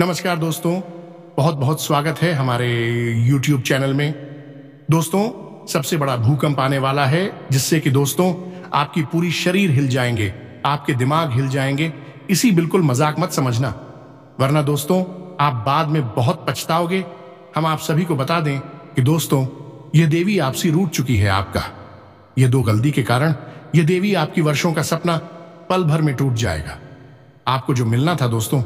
नमस्कार दोस्तों बहुत बहुत स्वागत है हमारे YouTube चैनल में दोस्तों सबसे बड़ा भूकंप आने वाला है जिससे कि दोस्तों आपकी पूरी शरीर हिल जाएंगे आपके दिमाग हिल जाएंगे इसी बिल्कुल मजाक मत समझना वरना दोस्तों आप बाद में बहुत पछताओगे हम आप सभी को बता दें कि दोस्तों ये देवी आपसी रूट चुकी है आपका ये दो गलती के कारण ये देवी आपकी वर्षों का सपना पल भर में टूट जाएगा आपको जो मिलना था दोस्तों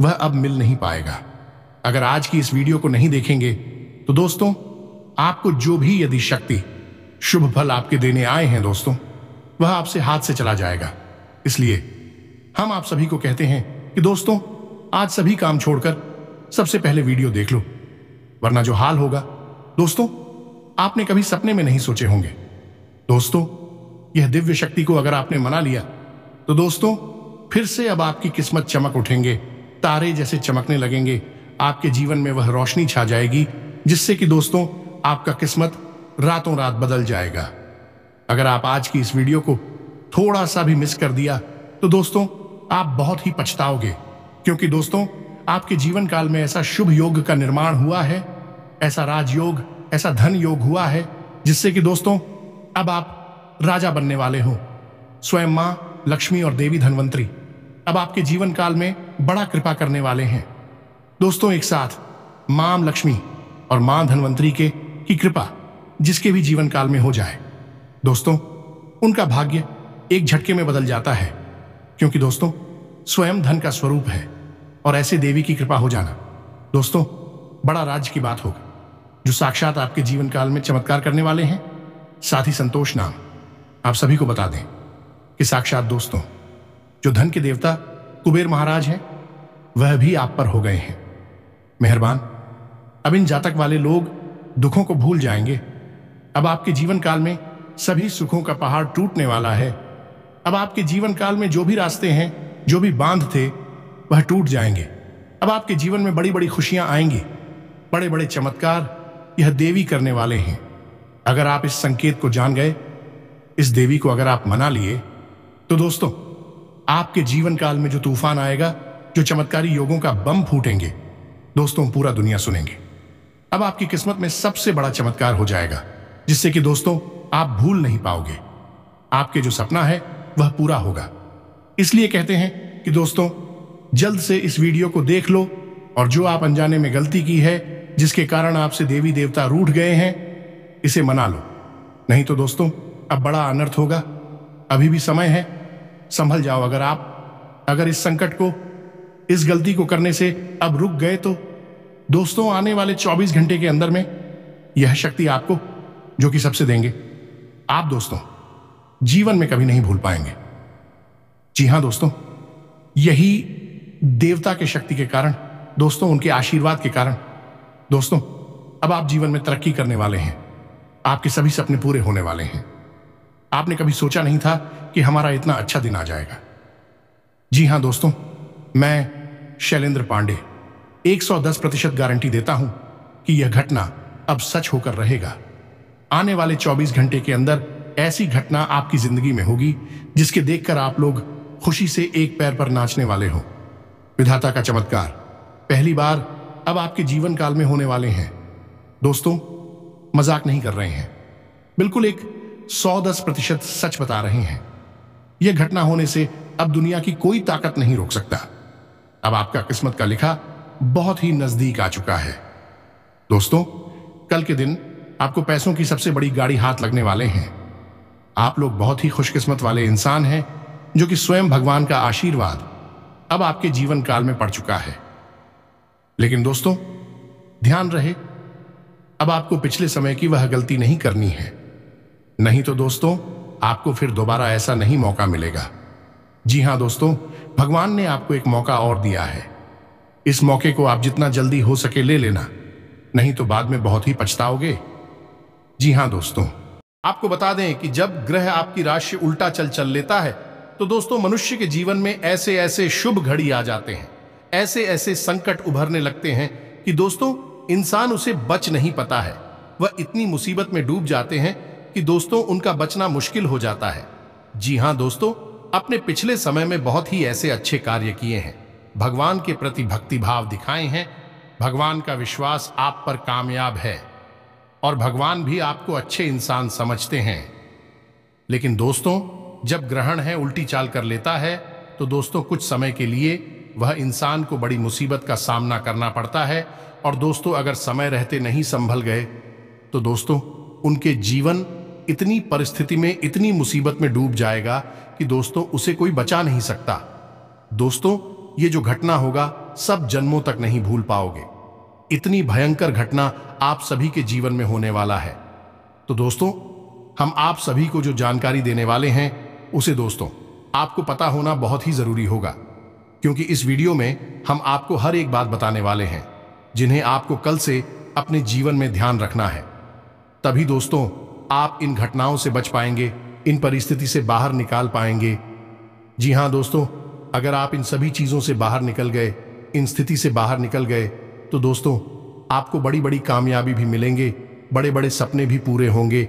वह अब मिल नहीं पाएगा अगर आज की इस वीडियो को नहीं देखेंगे तो दोस्तों आपको जो भी यदि शक्ति शुभ फल आपके देने आए हैं दोस्तों वह आपसे हाथ से चला जाएगा इसलिए हम आप सभी को कहते हैं कि दोस्तों आज सभी काम छोड़कर सबसे पहले वीडियो देख लो वरना जो हाल होगा दोस्तों आपने कभी सपने में नहीं सोचे होंगे दोस्तों यह दिव्य शक्ति को अगर आपने मना लिया तो दोस्तों फिर से अब आपकी किस्मत चमक उठेंगे तारे जैसे चमकने लगेंगे आपके जीवन में वह रोशनी छा जाएगी जिससे कि दोस्तों आपका किस्मत रातों रात बदल जाएगा अगर आप आज की इस वीडियो को थोड़ा सा भी मिस कर दिया तो दोस्तों आप बहुत ही पछताओगे क्योंकि दोस्तों आपके जीवन काल में ऐसा शुभ योग का निर्माण हुआ है ऐसा राजयोग ऐसा धन योग हुआ है जिससे कि दोस्तों अब आप राजा बनने वाले हो स्वयं मां लक्ष्मी और देवी धनवंतरी अब आपके जीवन काल में बड़ा कृपा करने वाले हैं दोस्तों एक साथ माम लक्ष्मी और मां धनवंतरी के की कृपा जिसके भी जीवन काल में हो जाए दोस्तों उनका भाग्य एक झटके में बदल जाता है क्योंकि दोस्तों स्वयं धन का स्वरूप है और ऐसे देवी की कृपा हो जाना दोस्तों बड़ा राज की बात होगा जो साक्षात आपके जीवन काल में चमत्कार करने वाले हैं साथ ही संतोष नाम आप सभी को बता दें कि साक्षात दोस्तों जो धन के देवता कुबेर महाराज हैं वह भी आप पर हो गए हैं मेहरबान अब इन जातक वाले लोग दुखों को भूल जाएंगे अब आपके जीवन काल में सभी सुखों का पहाड़ टूटने वाला है अब आपके जीवन काल में जो भी रास्ते हैं जो भी बांध थे वह टूट जाएंगे अब आपके जीवन में बड़ी बड़ी खुशियां आएंगी बड़े बड़े चमत्कार यह देवी करने वाले हैं अगर आप इस संकेत को जान गए इस देवी को अगर आप मना लिए तो दोस्तों आपके जीवन काल में जो तूफान आएगा जो चमत्कारी योगों का बम फूटेंगे दोस्तों पूरा दुनिया सुनेंगे अब आपकी किस्मत में सबसे बड़ा चमत्कार हो जाएगा जिससे कि दोस्तों आप भूल नहीं पाओगे आपके जो सपना है वह पूरा होगा इसलिए कहते हैं कि दोस्तों जल्द से इस वीडियो को देख लो और जो आप अनजाने में गलती की है जिसके कारण आपसे देवी देवता रूठ गए हैं इसे मना लो नहीं तो दोस्तों अब बड़ा अनर्थ होगा अभी भी समय है संभल जाओ अगर आप अगर इस संकट को इस गलती को करने से अब रुक गए तो दोस्तों आने वाले 24 घंटे के अंदर में यह शक्ति आपको जो कि सबसे देंगे आप दोस्तों जीवन में कभी नहीं भूल पाएंगे जी हां दोस्तों यही देवता के शक्ति के कारण दोस्तों उनके आशीर्वाद के कारण दोस्तों अब आप जीवन में तरक्की करने वाले हैं आपके सभी सपने पूरे होने वाले हैं आपने कभी सोचा नहीं था कि हमारा इतना अच्छा दिन आ जाएगा जी हां दोस्तों मैं शैलेंद्र पांडे 110 प्रतिशत गारंटी देता हूं कि यह घटना अब सच होकर रहेगा आने वाले 24 घंटे के अंदर ऐसी घटना आपकी जिंदगी में होगी जिसके देखकर आप लोग खुशी से एक पैर पर नाचने वाले हो विधाता का चमत्कार पहली बार अब आपके जीवन काल में होने वाले हैं दोस्तों मजाक नहीं कर रहे हैं बिल्कुल एक सौ दस प्रतिशत सच बता रहे हैं यह घटना होने से अब दुनिया की कोई ताकत नहीं रोक सकता अब आपका किस्मत का लिखा बहुत ही नजदीक आ चुका है दोस्तों कल के दिन आपको पैसों की सबसे बड़ी गाड़ी हाथ लगने वाले हैं आप लोग बहुत ही खुशकिस्मत वाले इंसान हैं जो कि स्वयं भगवान का आशीर्वाद अब आपके जीवन काल में पड़ चुका है लेकिन दोस्तों ध्यान रहे अब आपको पिछले समय की वह गलती नहीं करनी है नहीं तो दोस्तों आपको फिर दोबारा ऐसा नहीं मौका मिलेगा जी हाँ दोस्तों भगवान ने आपको एक मौका और दिया है इस मौके को आप जितना जल्दी हो सके ले लेना नहीं तो बाद में बहुत ही पछताओगे जी हाँ दोस्तों आपको बता दें कि जब ग्रह आपकी राशि उल्टा चल चल लेता है तो दोस्तों मनुष्य के जीवन में ऐसे ऐसे शुभ घड़ी आ जाते हैं ऐसे ऐसे संकट उभरने लगते हैं कि दोस्तों इंसान उसे बच नहीं पता है वह इतनी मुसीबत में डूब जाते हैं कि दोस्तों उनका बचना मुश्किल हो जाता है जी हाँ दोस्तों अपने पिछले समय में बहुत ही ऐसे अच्छे कार्य किए हैं भगवान के प्रति भक्ति भाव दिखाए हैं भगवान का विश्वास आप पर कामयाब है और भगवान भी आपको अच्छे इंसान समझते हैं लेकिन दोस्तों जब ग्रहण है उल्टी चाल कर लेता है तो दोस्तों कुछ समय के लिए वह इंसान को बड़ी मुसीबत का सामना करना पड़ता है और दोस्तों अगर समय रहते नहीं संभल गए तो दोस्तों उनके जीवन इतनी परिस्थिति में इतनी मुसीबत में डूब जाएगा कि दोस्तों उसे कोई बचा नहीं सकता दोस्तों ये जो घटना होगा सब जन्मों तक नहीं भूल पाओगे इतनी भयंकर घटना आप सभी के जीवन में होने वाला है तो दोस्तों हम आप सभी को जो जानकारी देने वाले हैं उसे दोस्तों आपको पता होना बहुत ही जरूरी होगा क्योंकि इस वीडियो में हम आपको हर एक बात बताने वाले हैं जिन्हें आपको कल से अपने जीवन में ध्यान रखना है तभी दोस्तों आप इन घटनाओं से बच पाएंगे इन परिस्थिति से बाहर निकाल पाएंगे जी हाँ दोस्तों अगर आप इन सभी चीज़ों से बाहर निकल गए इन स्थिति से बाहर निकल गए तो दोस्तों आपको बड़ी बड़ी कामयाबी भी मिलेंगे बड़े बड़े सपने भी पूरे होंगे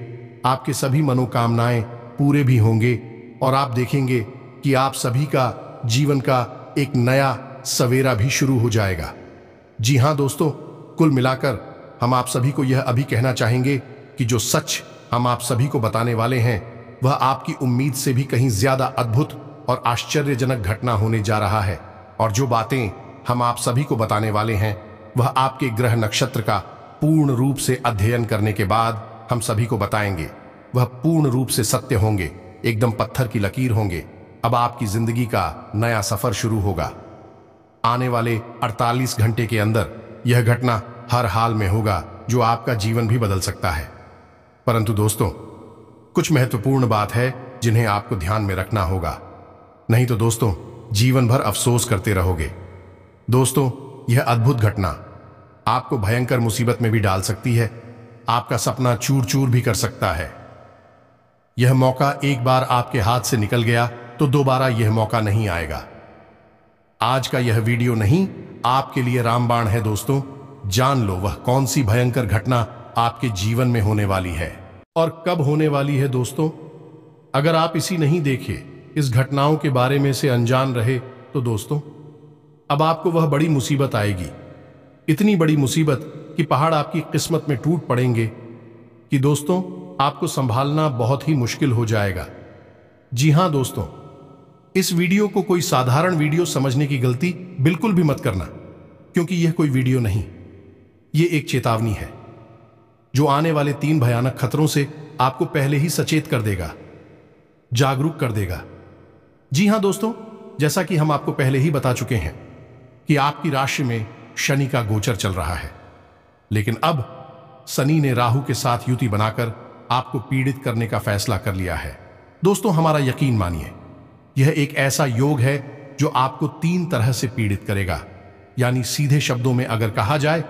आपके सभी मनोकामनाएं पूरे भी होंगे और आप देखेंगे कि आप सभी का जीवन का एक नया सवेरा भी शुरू हो जाएगा जी हाँ दोस्तों कुल मिलाकर हम आप सभी को यह अभी कहना चाहेंगे कि जो सच हम आप सभी को बताने वाले हैं वह आपकी उम्मीद से भी कहीं ज्यादा अद्भुत और आश्चर्यजनक घटना होने जा रहा है और जो बातें हम आप सभी को बताने वाले हैं वह आपके ग्रह नक्षत्र का पूर्ण रूप से अध्ययन करने के बाद हम सभी को बताएंगे वह पूर्ण रूप से सत्य होंगे एकदम पत्थर की लकीर होंगे अब आपकी जिंदगी का नया सफर शुरू होगा आने वाले 48 घंटे के अंदर यह घटना हर हाल में होगा जो आपका जीवन भी बदल सकता है परंतु दोस्तों कुछ महत्वपूर्ण बात है जिन्हें आपको ध्यान में रखना होगा नहीं तो दोस्तों जीवन भर अफसोस करते रहोगे दोस्तों यह अद्भुत घटना आपको भयंकर मुसीबत में भी डाल सकती है आपका सपना चूर चूर भी कर सकता है यह मौका एक बार आपके हाथ से निकल गया तो दोबारा यह मौका नहीं आएगा आज का यह वीडियो नहीं आपके लिए रामबाण है दोस्तों जान लो वह कौन सी भयंकर घटना आपके जीवन में होने वाली है और कब होने वाली है दोस्तों अगर आप इसी नहीं देखे इस घटनाओं के बारे में से अनजान रहे तो दोस्तों अब आपको वह बड़ी मुसीबत आएगी इतनी बड़ी मुसीबत कि पहाड़ आपकी किस्मत में टूट पड़ेंगे कि दोस्तों आपको संभालना बहुत ही मुश्किल हो जाएगा जी हां दोस्तों इस वीडियो को कोई साधारण वीडियो समझने की गलती बिल्कुल भी मत करना क्योंकि यह कोई वीडियो नहीं यह एक चेतावनी है जो आने वाले तीन भयानक खतरों से आपको पहले ही सचेत कर देगा जागरूक कर देगा जी हां दोस्तों जैसा कि हम आपको पहले ही बता चुके हैं कि आपकी राशि में शनि का गोचर चल रहा है लेकिन अब शनि ने राहु के साथ युति बनाकर आपको पीड़ित करने का फैसला कर लिया है दोस्तों हमारा यकीन मानिए यह एक ऐसा योग है जो आपको तीन तरह से पीड़ित करेगा यानी सीधे शब्दों में अगर कहा जाए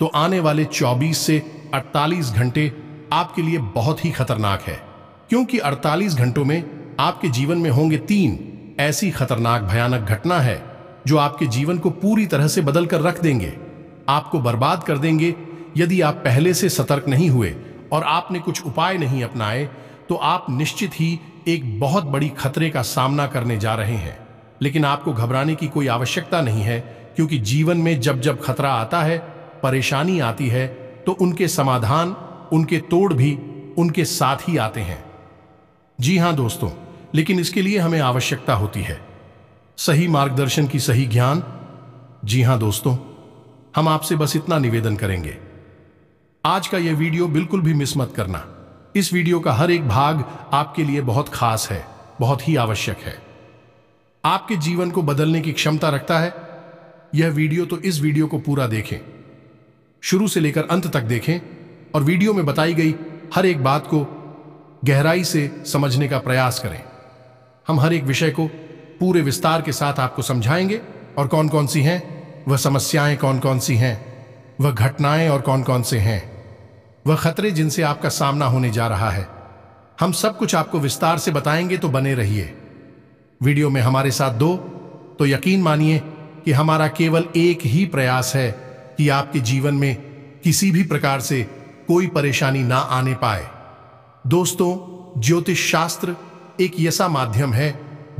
तो आने वाले 24 से 48 घंटे आपके लिए बहुत ही खतरनाक है क्योंकि 48 घंटों में आपके जीवन में होंगे तीन ऐसी खतरनाक भयानक घटना है जो आपके जीवन को पूरी तरह से बदल कर रख देंगे आपको बर्बाद कर देंगे यदि आप पहले से सतर्क नहीं हुए और आपने कुछ उपाय नहीं अपनाए तो आप निश्चित ही एक बहुत बड़ी खतरे का सामना करने जा रहे हैं लेकिन आपको घबराने की कोई आवश्यकता नहीं है क्योंकि जीवन में जब जब खतरा आता है परेशानी आती है तो उनके समाधान उनके तोड़ भी उनके साथ ही आते हैं जी हां दोस्तों लेकिन इसके लिए हमें आवश्यकता होती है सही मार्गदर्शन की सही ज्ञान जी हां दोस्तों हम आपसे बस इतना निवेदन करेंगे आज का यह वीडियो बिल्कुल भी मिस मत करना इस वीडियो का हर एक भाग आपके लिए बहुत खास है बहुत ही आवश्यक है आपके जीवन को बदलने की क्षमता रखता है यह वीडियो तो इस वीडियो को पूरा देखें शुरू से लेकर अंत तक देखें और वीडियो में बताई गई हर एक बात को गहराई से समझने का प्रयास करें हम हर एक विषय को पूरे विस्तार के साथ आपको समझाएंगे और कौन कौन सी हैं वह समस्याएं कौन कौन सी हैं वह घटनाएं और कौन कौन से हैं वह खतरे जिनसे आपका सामना होने जा रहा है हम सब कुछ आपको विस्तार से बताएंगे तो बने रहिए वीडियो में हमारे साथ दो तो यकीन मानिए कि हमारा केवल एक ही प्रयास है कि आपके जीवन में किसी भी प्रकार से कोई परेशानी ना आने पाए दोस्तों ज्योतिष शास्त्र एक ऐसा माध्यम है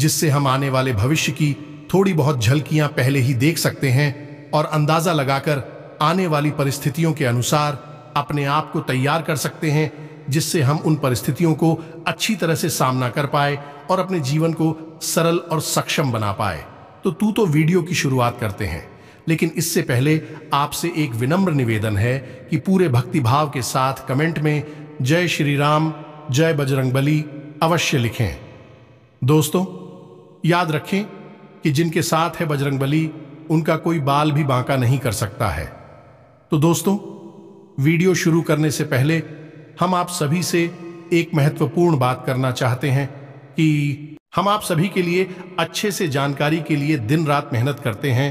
जिससे हम आने वाले भविष्य की थोड़ी बहुत झलकियां पहले ही देख सकते हैं और अंदाजा लगाकर आने वाली परिस्थितियों के अनुसार अपने आप को तैयार कर सकते हैं जिससे हम उन परिस्थितियों को अच्छी तरह से सामना कर पाए और अपने जीवन को सरल और सक्षम बना पाए तो तू तो वीडियो की शुरुआत करते हैं लेकिन इससे पहले आपसे एक विनम्र निवेदन है कि पूरे भक्तिभाव के साथ कमेंट में जय श्री राम जय बजरंगबली अवश्य लिखें दोस्तों याद रखें कि जिनके साथ है बजरंगबली उनका कोई बाल भी बांका नहीं कर सकता है तो दोस्तों वीडियो शुरू करने से पहले हम आप सभी से एक महत्वपूर्ण बात करना चाहते हैं कि हम आप सभी के लिए अच्छे से जानकारी के लिए दिन रात मेहनत करते हैं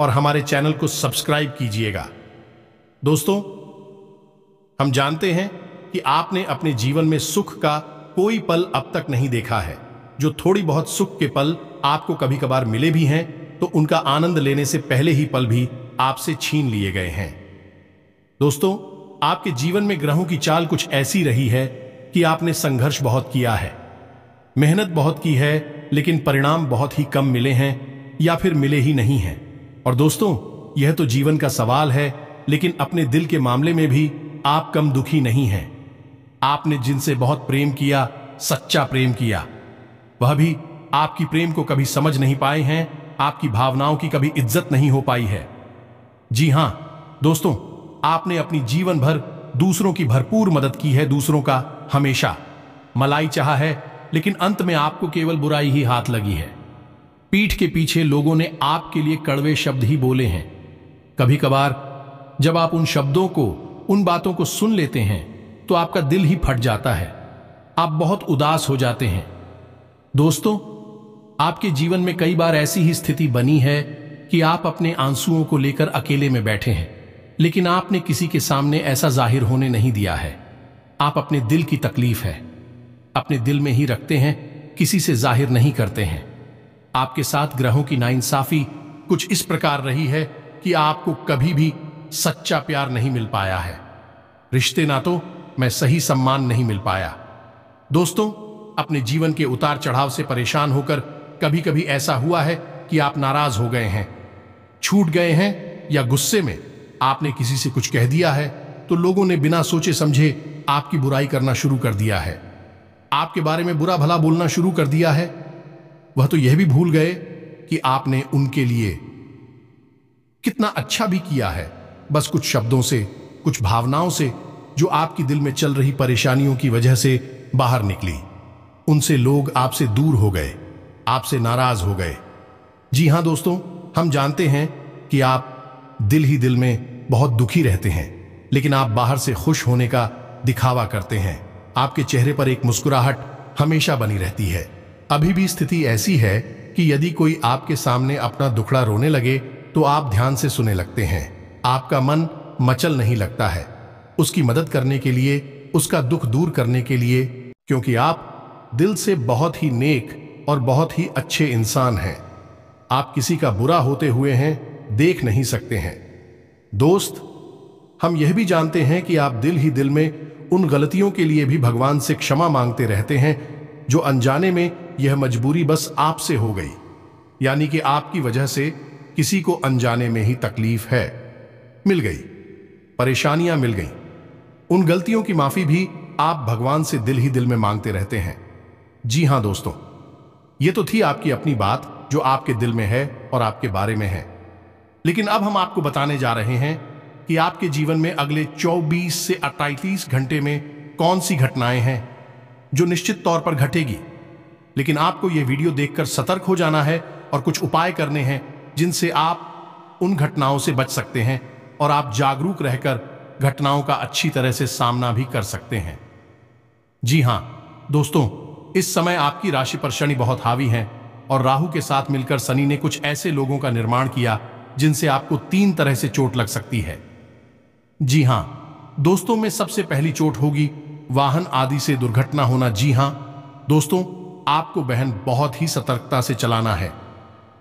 और हमारे चैनल को सब्सक्राइब कीजिएगा दोस्तों हम जानते हैं कि आपने अपने जीवन में सुख का कोई पल अब तक नहीं देखा है जो थोड़ी बहुत सुख के पल आपको कभी कभार मिले भी हैं तो उनका आनंद लेने से पहले ही पल भी आपसे छीन लिए गए हैं दोस्तों आपके जीवन में ग्रहों की चाल कुछ ऐसी रही है कि आपने संघर्ष बहुत किया है मेहनत बहुत की है लेकिन परिणाम बहुत ही कम मिले हैं या फिर मिले ही नहीं हैं और दोस्तों यह तो जीवन का सवाल है लेकिन अपने दिल के मामले में भी आप कम दुखी नहीं हैं आपने जिनसे बहुत प्रेम किया सच्चा प्रेम किया वह भी आपकी प्रेम को कभी समझ नहीं पाए हैं आपकी भावनाओं की कभी इज्जत नहीं हो पाई है जी हां दोस्तों आपने अपनी जीवन भर दूसरों की भरपूर मदद की है दूसरों का हमेशा मलाई चाह है लेकिन अंत में आपको केवल बुराई ही हाथ लगी है पीठ के पीछे लोगों ने आपके लिए कड़वे शब्द ही बोले हैं कभी कभार जब आप उन शब्दों को उन बातों को सुन लेते हैं तो आपका दिल ही फट जाता है आप बहुत उदास हो जाते हैं दोस्तों आपके जीवन में कई बार ऐसी ही स्थिति बनी है कि आप अपने आंसुओं को लेकर अकेले में बैठे हैं लेकिन आपने किसी के सामने ऐसा जाहिर होने नहीं दिया है आप अपने दिल की तकलीफ है अपने दिल में ही रखते हैं किसी से जाहिर नहीं करते हैं आपके साथ ग्रहों की नाइंसाफी कुछ इस प्रकार रही है कि आपको कभी भी सच्चा प्यार नहीं मिल पाया है रिश्ते ना तो मैं सही सम्मान नहीं मिल पाया दोस्तों अपने जीवन के उतार चढ़ाव से परेशान होकर कभी कभी ऐसा हुआ है कि आप नाराज हो गए हैं छूट गए हैं या गुस्से में आपने किसी से कुछ कह दिया है तो लोगों ने बिना सोचे समझे आपकी बुराई करना शुरू कर दिया है आपके बारे में बुरा भला बोलना शुरू कर दिया है वह तो यह भी भूल गए कि आपने उनके लिए कितना अच्छा भी किया है बस कुछ शब्दों से कुछ भावनाओं से जो आपकी दिल में चल रही परेशानियों की वजह से बाहर निकली उनसे लोग आपसे दूर हो गए आपसे नाराज हो गए जी हां दोस्तों हम जानते हैं कि आप दिल ही दिल में बहुत दुखी रहते हैं लेकिन आप बाहर से खुश होने का दिखावा करते हैं आपके चेहरे पर एक मुस्कुराहट हमेशा बनी रहती है अभी भी स्थिति ऐसी है कि यदि कोई आपके सामने अपना दुखड़ा रोने लगे तो आप ध्यान से सुने लगते हैं आपका मन मचल नहीं लगता है उसकी मदद करने के लिए उसका दुख दूर करने के लिए क्योंकि आप दिल से बहुत ही नेक और बहुत ही अच्छे इंसान हैं आप किसी का बुरा होते हुए हैं देख नहीं सकते हैं दोस्त हम यह भी जानते हैं कि आप दिल ही दिल में उन गलतियों के लिए भी भगवान से क्षमा मांगते रहते हैं जो अनजाने में यह मजबूरी बस आपसे हो गई यानी कि आपकी वजह से किसी को अनजाने में ही तकलीफ है मिल गई परेशानियां मिल गई उन गलतियों की माफी भी आप भगवान से दिल ही दिल में मांगते रहते हैं जी हां दोस्तों यह तो थी आपकी अपनी बात जो आपके दिल में है और आपके बारे में है लेकिन अब हम आपको बताने जा रहे हैं कि आपके जीवन में अगले 24 से 48 घंटे में कौन सी घटनाएं हैं जो निश्चित तौर पर घटेगी लेकिन आपको यह वीडियो देखकर सतर्क हो जाना है और कुछ उपाय करने हैं जिनसे आप उन घटनाओं से बच सकते हैं और आप जागरूक रहकर घटनाओं का अच्छी तरह से सामना भी कर सकते हैं जी हां दोस्तों इस समय आपकी राशि पर शनि बहुत हावी है और राहु के साथ मिलकर शनि ने कुछ ऐसे लोगों का निर्माण किया जिनसे आपको तीन तरह से चोट लग सकती है जी हां दोस्तों में सबसे पहली चोट होगी वाहन आदि से दुर्घटना होना जी हां दोस्तों आपको बहन बहुत ही सतर्कता से चलाना है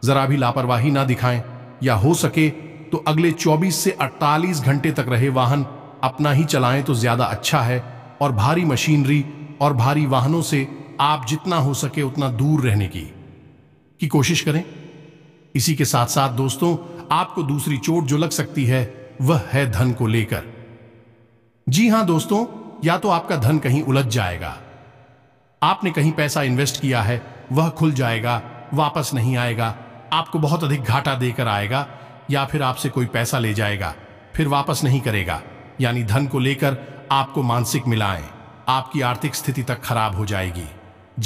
जरा भी लापरवाही ना दिखाएं या हो सके तो अगले 24 से 48 घंटे तक रहे वाहन अपना ही चलाएं तो ज्यादा अच्छा है और भारी मशीनरी और भारी वाहनों से आप जितना हो सके उतना दूर रहने की की कोशिश करें इसी के साथ साथ दोस्तों आपको दूसरी चोट जो लग सकती है वह है धन को लेकर जी हां दोस्तों या तो आपका धन कहीं उलझ जाएगा आपने कहीं पैसा इन्वेस्ट किया है वह खुल जाएगा वापस नहीं आएगा आपको बहुत अधिक घाटा देकर आएगा या फिर आपसे कोई पैसा ले जाएगा फिर वापस नहीं करेगा यानी धन को लेकर आपको मानसिक मिलाएं आपकी आर्थिक स्थिति तक खराब हो जाएगी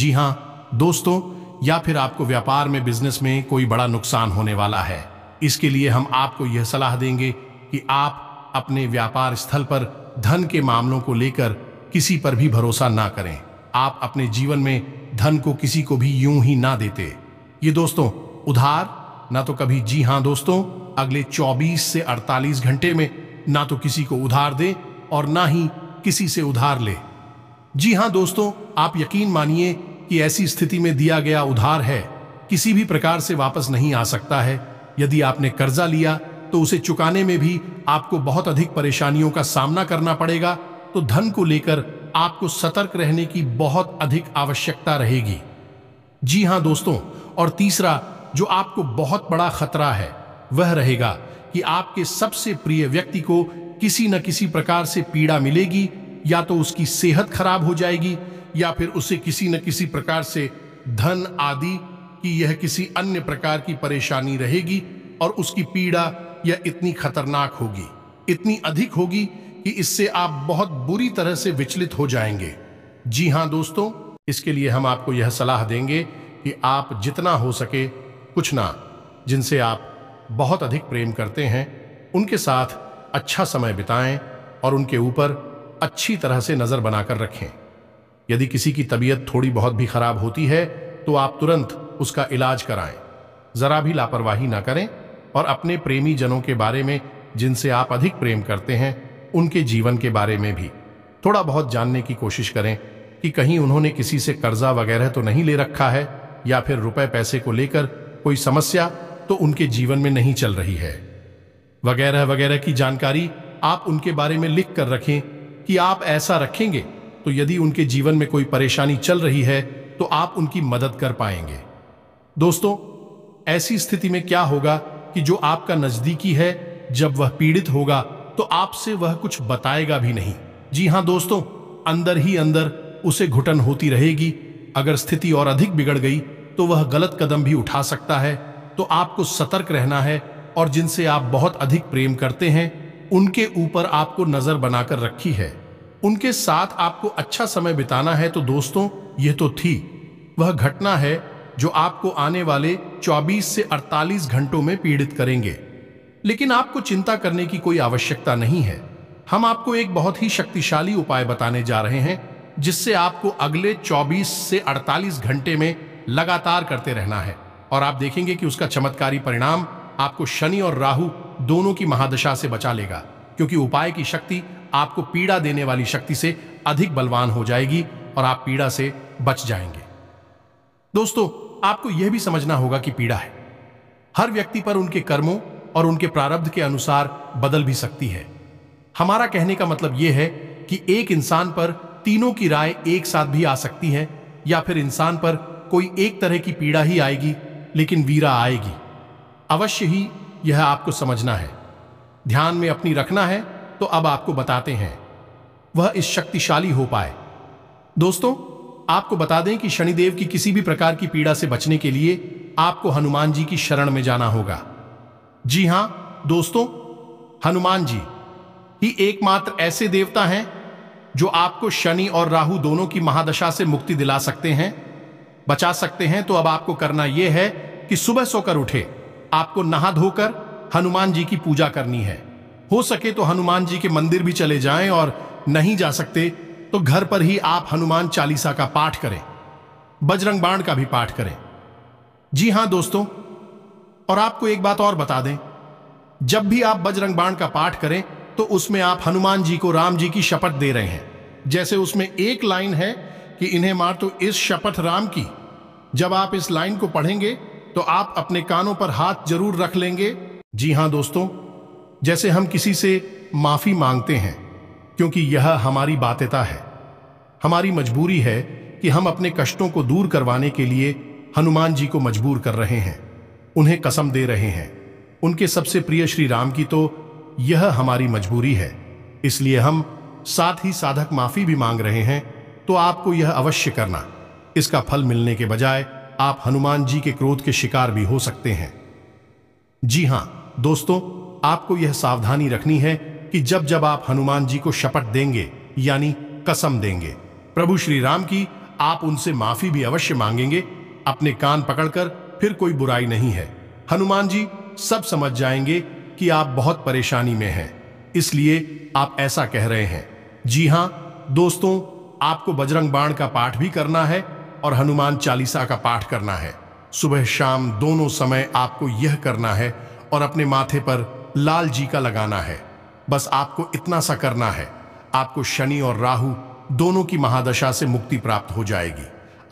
जी हाँ दोस्तों या फिर आपको व्यापार में बिजनेस में कोई बड़ा नुकसान होने वाला है इसके लिए हम आपको यह सलाह देंगे कि आप अपने व्यापार स्थल पर धन के मामलों को लेकर किसी पर भी भरोसा ना करें आप अपने जीवन में धन को किसी को भी यूं ही ना देते ये दोस्तों उधार ना तो कभी जी हां दोस्तों अगले 24 से 48 घंटे में ना तो किसी को उधार दे और ना ही किसी से उधार ले जी हाँ दोस्तों आप यकीन मानिए कि ऐसी स्थिति में दिया गया उधार है किसी भी प्रकार से वापस नहीं आ सकता है यदि आपने कर्जा लिया तो उसे चुकाने में भी आपको बहुत अधिक परेशानियों का सामना करना पड़ेगा तो धन को लेकर आपको सतर्क रहने की बहुत अधिक आवश्यकता रहेगी जी हां दोस्तों और तीसरा जो आपको बहुत बड़ा खतरा है वह रहेगा कि आपके सबसे प्रिय व्यक्ति को किसी न किसी प्रकार से पीड़ा मिलेगी या तो उसकी सेहत खराब हो जाएगी या फिर उसे किसी न किसी प्रकार से धन आदि कि यह किसी अन्य प्रकार की परेशानी रहेगी और उसकी पीड़ा यह इतनी खतरनाक होगी इतनी अधिक होगी कि इससे आप बहुत बुरी तरह से विचलित हो जाएंगे जी हाँ दोस्तों इसके लिए हम आपको यह सलाह देंगे कि आप जितना हो सके कुछ ना जिनसे आप बहुत अधिक प्रेम करते हैं उनके साथ अच्छा समय बिताएं और उनके ऊपर अच्छी तरह से नज़र बनाकर रखें यदि किसी की तबीयत थोड़ी बहुत भी खराब होती है तो आप तुरंत उसका इलाज कराएं जरा भी लापरवाही ना करें और अपने प्रेमी जनों के बारे में जिनसे आप अधिक प्रेम करते हैं उनके जीवन के बारे में भी थोड़ा बहुत जानने की कोशिश करें कि कहीं उन्होंने किसी से कर्जा वगैरह तो नहीं ले रखा है या फिर रुपए पैसे को लेकर कोई समस्या तो उनके जीवन में नहीं चल रही है वगैरह वगैरह की जानकारी आप उनके बारे में लिख कर रखें कि आप ऐसा रखेंगे तो यदि उनके जीवन में कोई परेशानी चल रही है तो आप उनकी मदद कर पाएंगे दोस्तों ऐसी स्थिति में क्या होगा कि जो आपका नजदीकी है जब वह पीड़ित होगा तो आपसे वह कुछ बताएगा भी नहीं जी हाँ दोस्तों अंदर ही अंदर उसे घुटन होती रहेगी अगर स्थिति और अधिक बिगड़ गई तो वह गलत कदम भी उठा सकता है तो आपको सतर्क रहना है और जिनसे आप बहुत अधिक प्रेम करते हैं उनके ऊपर आपको नजर बनाकर रखी है उनके साथ आपको अच्छा समय बिताना है तो दोस्तों यह तो थी वह घटना है जो आपको आने वाले 24 से 48 घंटों में पीड़ित करेंगे लेकिन आपको चिंता करने की कोई आवश्यकता नहीं है हम आपको एक बहुत ही शक्तिशाली उपाय बताने जा रहे हैं जिससे आपको अगले 24 से 48 घंटे में लगातार करते रहना है और आप देखेंगे कि उसका चमत्कारी परिणाम आपको शनि और राहु दोनों की महादशा से बचा लेगा क्योंकि उपाय की शक्ति आपको पीड़ा देने वाली शक्ति से अधिक बलवान हो जाएगी और आप पीड़ा से बच जाएंगे दोस्तों आपको यह भी समझना होगा कि पीड़ा है हर व्यक्ति पर उनके कर्मों और उनके प्रारब्ध के अनुसार बदल भी सकती है हमारा कहने का मतलब यह है कि एक इंसान पर तीनों की राय एक साथ भी आ सकती है या फिर इंसान पर कोई एक तरह की पीड़ा ही आएगी लेकिन वीरा आएगी अवश्य ही यह आपको समझना है ध्यान में अपनी रखना है तो अब आपको बताते हैं वह इस शक्तिशाली हो पाए दोस्तों आपको बता दें कि शनिदेव की किसी भी प्रकार की पीड़ा से बचने के लिए आपको हनुमान जी की शरण में जाना होगा जी हां दोस्तों हनुमान जी ही एकमात्र ऐसे देवता हैं जो आपको शनि और राहु दोनों की महादशा से मुक्ति दिला सकते हैं बचा सकते हैं तो अब आपको करना यह है कि सुबह सोकर उठे आपको नहा धोकर हनुमान जी की पूजा करनी है हो सके तो हनुमान जी के मंदिर भी चले जाएं और नहीं जा सकते तो घर पर ही आप हनुमान चालीसा का पाठ करें बजरंग बाण का भी पाठ करें जी हां दोस्तों और आपको एक बात और बता दें जब भी आप बजरंग बाण का पाठ करें तो उसमें आप हनुमान जी को राम जी की शपथ दे रहे हैं जैसे उसमें एक लाइन है कि इन्हें मार तो इस शपथ राम की जब आप इस लाइन को पढ़ेंगे तो आप अपने कानों पर हाथ जरूर रख लेंगे जी हां दोस्तों जैसे हम किसी से माफी मांगते हैं क्योंकि यह हमारी बातता है हमारी मजबूरी है कि हम अपने कष्टों को दूर करवाने के लिए हनुमान जी को मजबूर कर रहे हैं उन्हें कसम दे रहे हैं उनके सबसे प्रिय श्री राम की तो यह हमारी मजबूरी है इसलिए हम साथ ही साधक माफी भी मांग रहे हैं तो आपको यह अवश्य करना इसका फल मिलने के बजाय आप हनुमान जी के क्रोध के शिकार भी हो सकते हैं जी हां दोस्तों आपको यह सावधानी रखनी है कि जब जब आप हनुमान जी को शपथ देंगे यानी कसम देंगे प्रभु श्री राम की आप उनसे माफी भी अवश्य मांगेंगे अपने कान पकड़कर फिर कोई बुराई नहीं है हनुमान जी सब समझ जाएंगे कि आप बहुत परेशानी में हैं इसलिए आप ऐसा कह रहे हैं जी हाँ दोस्तों आपको बजरंग बाण का पाठ भी करना है और हनुमान चालीसा का पाठ करना है सुबह शाम दोनों समय आपको यह करना है और अपने माथे पर लाल जी का लगाना है बस आपको इतना सा करना है आपको शनि और राहु दोनों की महादशा से मुक्ति प्राप्त हो जाएगी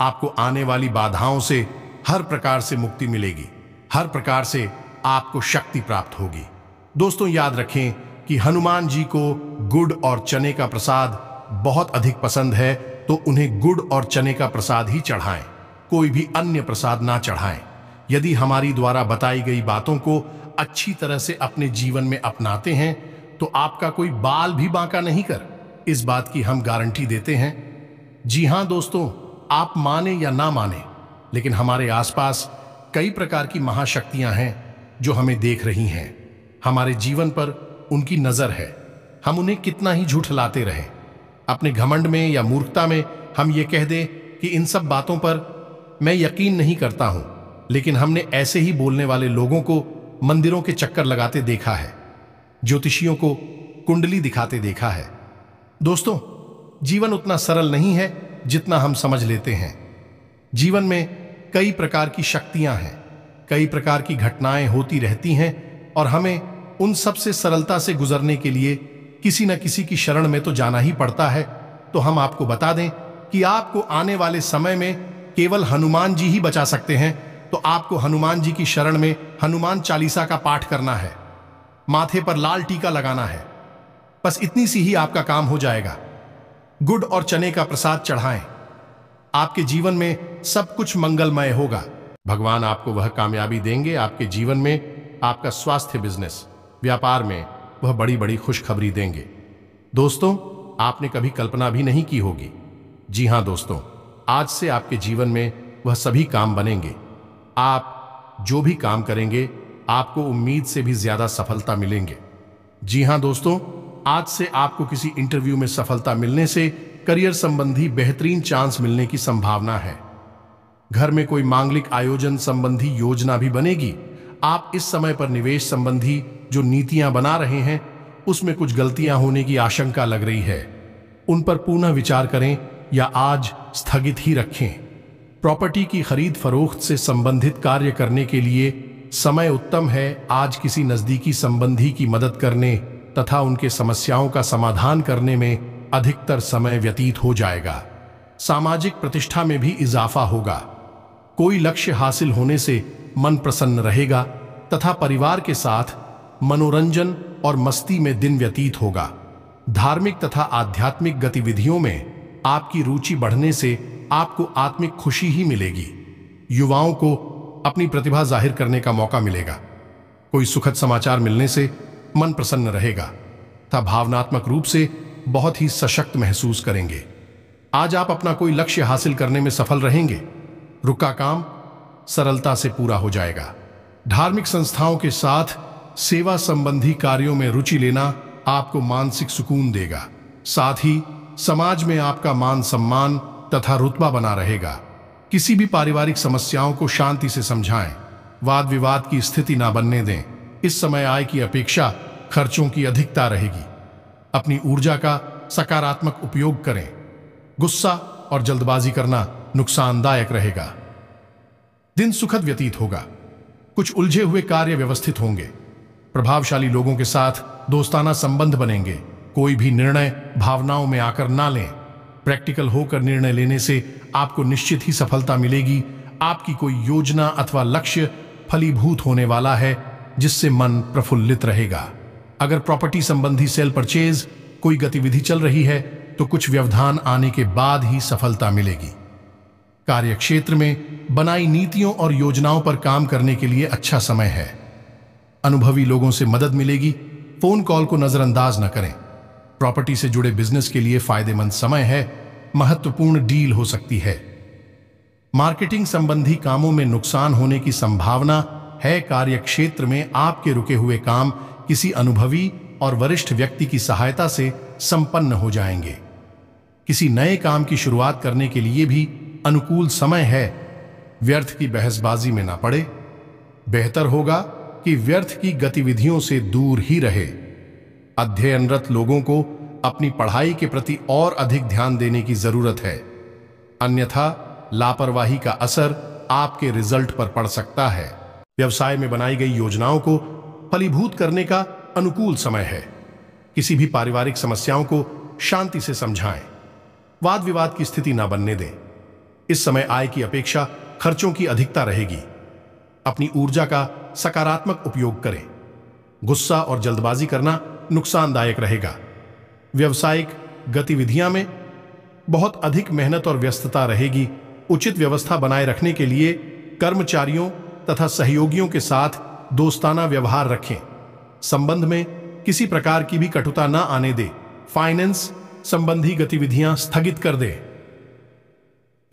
आपको आने वाली बाधाओं से हर प्रकार से मुक्ति मिलेगी हर प्रकार से आपको शक्ति प्राप्त होगी दोस्तों याद रखें कि हनुमान जी को गुड़ और चने का प्रसाद बहुत अधिक पसंद है तो उन्हें गुड़ और चने का प्रसाद ही चढ़ाएं कोई भी अन्य प्रसाद ना चढ़ाएं यदि हमारी द्वारा बताई गई बातों को अच्छी तरह से अपने जीवन में अपनाते हैं तो आपका कोई बाल भी बांका नहीं कर इस बात की हम गारंटी देते हैं जी हां दोस्तों आप माने या ना माने लेकिन हमारे आसपास कई प्रकार की महाशक्तियां हैं जो हमें देख रही हैं हमारे जीवन पर उनकी नज़र है हम उन्हें कितना ही झूठ लाते रहे अपने घमंड में या मूर्खता में हम ये कह दें कि इन सब बातों पर मैं यकीन नहीं करता हूं लेकिन हमने ऐसे ही बोलने वाले लोगों को मंदिरों के चक्कर लगाते देखा है ज्योतिषियों को कुंडली दिखाते देखा है दोस्तों जीवन उतना सरल नहीं है जितना हम समझ लेते हैं जीवन में कई प्रकार की शक्तियां हैं कई प्रकार की घटनाएं होती रहती हैं और हमें उन सब से सरलता से गुजरने के लिए किसी न किसी की शरण में तो जाना ही पड़ता है तो हम आपको बता दें कि आपको आने वाले समय में केवल हनुमान जी ही बचा सकते हैं तो आपको हनुमान जी की शरण में हनुमान चालीसा का पाठ करना है माथे पर लाल टीका लगाना है बस इतनी सी ही आपका काम हो जाएगा गुड़ और चने का प्रसाद चढ़ाएं आपके जीवन में सब कुछ मंगलमय होगा भगवान आपको वह कामयाबी देंगे आपके जीवन में आपका स्वास्थ्य बिजनेस व्यापार में वह बड़ी बड़ी खुशखबरी देंगे दोस्तों आपने कभी कल्पना भी नहीं की होगी जी हाँ दोस्तों आज से आपके जीवन में वह सभी काम बनेंगे आप जो भी काम करेंगे आपको उम्मीद से भी ज्यादा सफलता मिलेंगे जी हाँ दोस्तों आज से आपको किसी इंटरव्यू में सफलता मिलने से करियर संबंधी बेहतरीन चांस मिलने की संभावना है घर में कोई मांगलिक आयोजन संबंधी योजना भी बनेगी आप इस समय पर निवेश संबंधी जो नीतियां बना रहे हैं उसमें कुछ गलतियां होने की आशंका लग रही है उन पर पुनः विचार करें या आज स्थगित ही रखें प्रॉपर्टी की खरीद फरोख्त से संबंधित कार्य करने के लिए समय उत्तम है आज किसी नजदीकी संबंधी की मदद करने तथा उनके समस्याओं का समाधान करने में अधिकतर समय व्यतीत हो जाएगा सामाजिक प्रतिष्ठा में भी इजाफा होगा कोई लक्ष्य हासिल होने से मन प्रसन्न रहेगा तथा परिवार के साथ मनोरंजन और मस्ती में दिन व्यतीत होगा धार्मिक तथा आध्यात्मिक गतिविधियों में आपकी रुचि बढ़ने से आपको आत्मिक खुशी ही मिलेगी युवाओं को अपनी प्रतिभा जाहिर करने का मौका मिलेगा कोई सुखद समाचार मिलने से मन प्रसन्न रहेगा तथा भावनात्मक रूप से बहुत ही सशक्त महसूस करेंगे आज आप अपना कोई लक्ष्य हासिल करने में सफल रहेंगे रुका काम सरलता से पूरा हो जाएगा धार्मिक संस्थाओं के साथ सेवा संबंधी कार्यों में रुचि लेना आपको मानसिक सुकून देगा साथ ही समाज में आपका मान सम्मान तथा रुतबा बना रहेगा किसी भी पारिवारिक समस्याओं को शांति से समझाएं वाद विवाद की स्थिति ना बनने दें इस समय आय की अपेक्षा खर्चों की अधिकता रहेगी अपनी ऊर्जा का सकारात्मक उपयोग करें गुस्सा और जल्दबाजी करना नुकसानदायक रहेगा दिन सुखद व्यतीत होगा कुछ उलझे हुए कार्य व्यवस्थित होंगे प्रभावशाली लोगों के साथ दोस्ताना संबंध बनेंगे कोई भी निर्णय भावनाओं में आकर ना लें प्रैक्टिकल होकर निर्णय लेने से आपको निश्चित ही सफलता मिलेगी आपकी कोई योजना अथवा लक्ष्य फलीभूत होने वाला है जिससे मन प्रफुल्लित रहेगा अगर प्रॉपर्टी संबंधी सेल परचेज कोई गतिविधि चल रही है तो कुछ व्यवधान आने के बाद ही सफलता मिलेगी कार्यक्षेत्र में बनाई नीतियों और योजनाओं पर काम करने के लिए अच्छा समय है अनुभवी लोगों से मदद मिलेगी फोन कॉल को नजरअंदाज न करें प्रॉपर्टी से जुड़े बिजनेस के लिए फायदेमंद समय है महत्वपूर्ण डील हो सकती है मार्केटिंग संबंधी कामों में नुकसान होने की संभावना है कार्यक्षेत्र में आपके रुके हुए काम किसी अनुभवी और वरिष्ठ व्यक्ति की सहायता से संपन्न हो जाएंगे किसी नए काम की शुरुआत करने के लिए भी अनुकूल समय है व्यर्थ की बहसबाजी में ना पड़े बेहतर होगा कि व्यर्थ की गतिविधियों से दूर ही रहे अध्ययनरत लोगों को अपनी पढ़ाई के प्रति और अधिक ध्यान देने की जरूरत है अन्यथा लापरवाही का असर आपके रिजल्ट पर पड़ सकता है व्यवसाय में बनाई गई योजनाओं को फलीभूत करने का अनुकूल समय है किसी भी पारिवारिक समस्याओं को शांति से समझाएं वाद विवाद की स्थिति ना बनने दें इस समय आय की अपेक्षा खर्चों की अधिकता रहेगी अपनी ऊर्जा का सकारात्मक उपयोग करें गुस्सा और जल्दबाजी करना नुकसानदायक रहेगा व्यवसायिक गतिविधियां में बहुत अधिक मेहनत और व्यस्तता रहेगी उचित व्यवस्था बनाए रखने के लिए कर्मचारियों तथा सहयोगियों के साथ दोस्ताना व्यवहार रखें संबंध में किसी प्रकार की भी कटुता न आने दे फाइनेंस संबंधी गतिविधियां स्थगित कर दे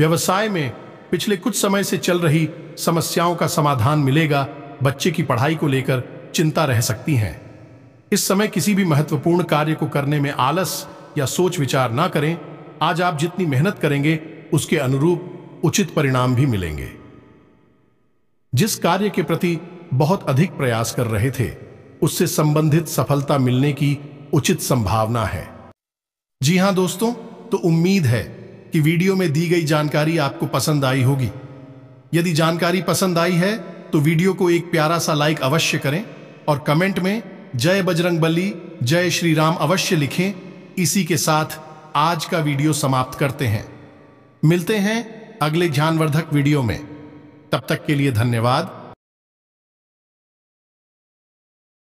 व्यवसाय में पिछले कुछ समय से चल रही समस्याओं का समाधान मिलेगा बच्चे की पढ़ाई को लेकर चिंता रह सकती है इस समय किसी भी महत्वपूर्ण कार्य को करने में आलस या सोच विचार ना करें आज आप जितनी मेहनत करेंगे उसके अनुरूप उचित परिणाम भी मिलेंगे जिस कार्य के प्रति बहुत अधिक प्रयास कर रहे थे उससे संबंधित सफलता मिलने की उचित संभावना है जी हां दोस्तों तो उम्मीद है कि वीडियो में दी गई जानकारी आपको पसंद आई होगी यदि जानकारी पसंद आई है तो वीडियो को एक प्यारा सा लाइक अवश्य करें और कमेंट में जय बजरंग बली जय श्री राम अवश्य लिखें इसी के साथ आज का वीडियो समाप्त करते हैं मिलते हैं अगले ज्ञानवर्धक वीडियो में तब तक के लिए धन्यवाद